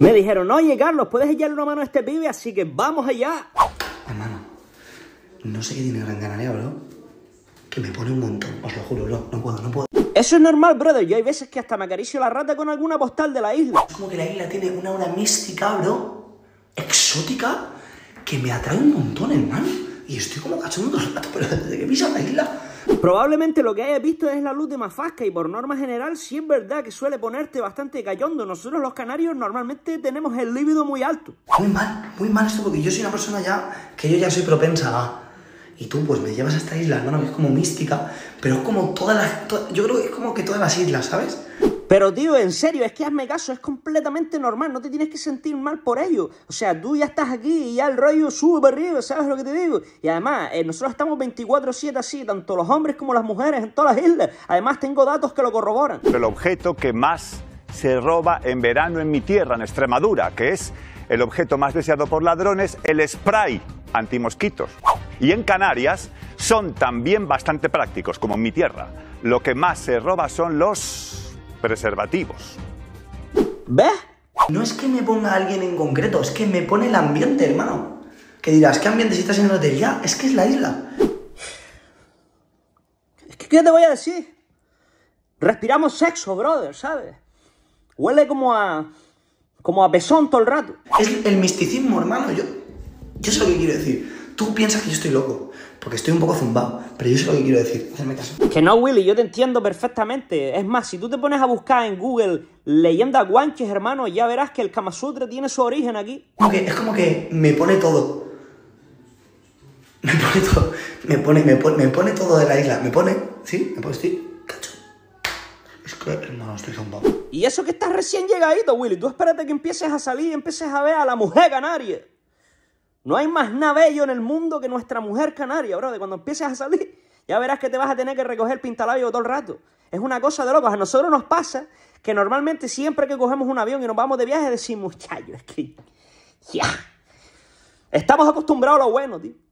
Me dijeron, oye Carlos, puedes echarle una mano a este pibe, así que vamos allá. Hermano, no sé qué tiene Gran Canaria, bro. Que me pone un montón, os lo juro, bro. No puedo, no puedo. Eso es normal, brother. Yo hay veces que hasta me acaricio la rata con alguna postal de la isla. Es como que la isla tiene una aura mística, bro. Exótica. Que me atrae un montón, hermano. Y estoy como cachando todo el rato, pero desde que pisa la isla Probablemente lo que hayas visto es la luz de Mafasca y por norma general sí es verdad que suele ponerte bastante gallondo. Nosotros los canarios normalmente tenemos el líbido muy alto. Muy mal, muy mal esto porque yo soy una persona ya que yo ya soy propensa a... Y tú pues me llevas a esta isla, no que es como mística, pero es como todas las... yo creo que es como que todas las islas, ¿sabes? Pero tío, en serio, es que hazme caso, es completamente normal, no te tienes que sentir mal por ello. O sea, tú ya estás aquí y ya el rollo sube arriba, ¿sabes lo que te digo? Y además, eh, nosotros estamos 24-7 así, tanto los hombres como las mujeres en todas las islas. Además, tengo datos que lo corroboran. El objeto que más se roba en verano en mi tierra, en Extremadura, que es el objeto más deseado por ladrones, el spray antimosquitos. Y en Canarias son también bastante prácticos, como en mi tierra. Lo que más se roba son los preservativos. ¿Ves? No es que me ponga a alguien en concreto, es que me pone el ambiente, hermano. Que dirás, ¿qué ambiente si estás en la lotería? es que es la isla. que, ¿qué te voy a decir? Respiramos sexo, brother, ¿sabes? Huele como a. como a besón todo el rato. Es el misticismo, hermano. Yo. Yo sé lo que quiero decir. Tú piensas que yo estoy loco, porque estoy un poco zumbado, pero yo sé lo que quiero decir, hacerme caso. Que no, Willy, yo te entiendo perfectamente. Es más, si tú te pones a buscar en Google leyenda guanches, hermano, ya verás que el Kama tiene su origen aquí. es como que me pone todo. Me pone todo. Me pone, me pone, todo de la isla. Me pone, ¿sí? Me pone, sí, cacho. Es que, hermano, estoy zumbado. Y eso que estás recién llegadito, Willy. Tú espérate que empieces a salir y empieces a ver a la mujer canaria. No hay más navello en el mundo que nuestra mujer canaria, bro. De cuando empieces a salir, ya verás que te vas a tener que recoger el pintalabio todo el rato. Es una cosa de locos. A nosotros nos pasa que normalmente siempre que cogemos un avión y nos vamos de viaje decimos, chayo, es que ya. Estamos acostumbrados a lo bueno, tío.